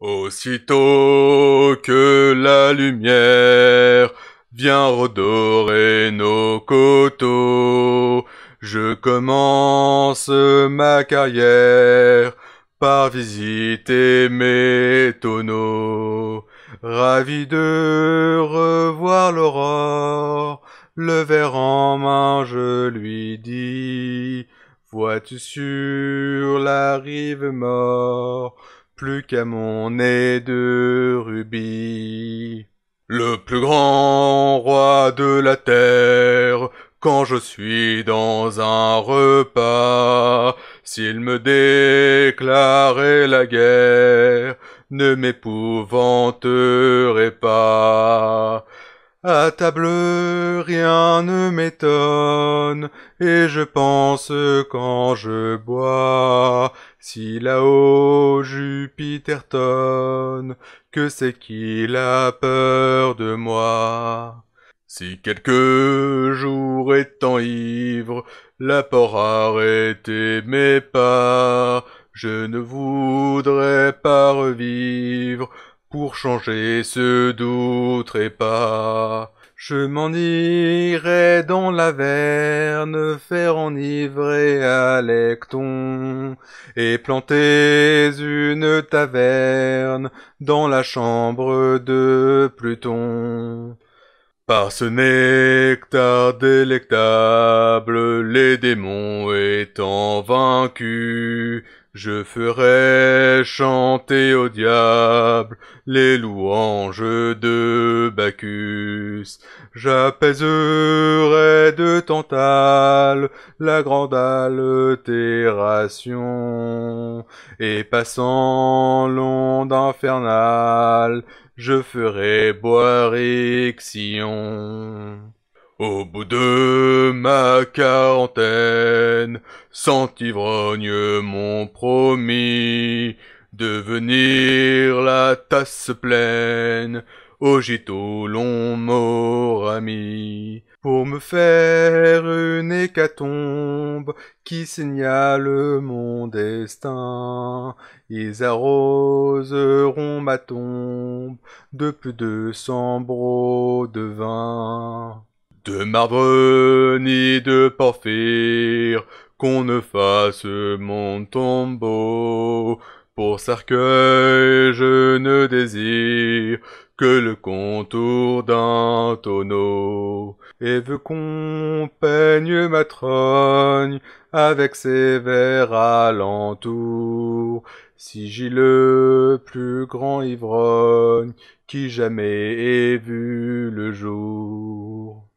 Aussitôt que la lumière vient redorer nos coteaux, je commence ma carrière par visiter mes tonneaux. Ravi de revoir l'aurore, le verre en main je lui dis, vois-tu sur la rive mort, plus qu'à mon nez de rubis. Le plus grand roi de la terre, quand je suis dans un repas, s'il me déclarait la guerre, ne m'épouvanterait pas. À table, rien ne m'étonne, et je pense quand je bois, si là-haut Jupiterton, que c'est qu'il a peur de moi. Si quelques jours étant ivre, l'apport arrêtait mes pas, je ne voudrais pas revivre pour changer ce et pas. » Je m'en irai dans la Verne, faire enivrer à et planter une taverne dans la chambre de Pluton. Par ce nectar délectable, les démons étant vaincus, je ferai chanter au diable les louanges de Bacchus. J'apaiserai de Tantale la grande altération. Et passant l'onde infernale, je ferai boire Ixion. Au bout de ma quarantaine, cent Ivrogne m'ont promis de venir la tasse pleine au gîte long ami pour me faire une hécatombe qui signale mon destin. Ils arroseront ma tombe de plus de cent brocs de vin. De marbre ni de porphyre, qu'on ne fasse mon tombeau. Pour cercueil, je ne désire que le contour d'un tonneau. Et veut qu'on peigne ma trogne avec ses vers alentour. le plus grand ivrogne qui jamais ait vu le jour.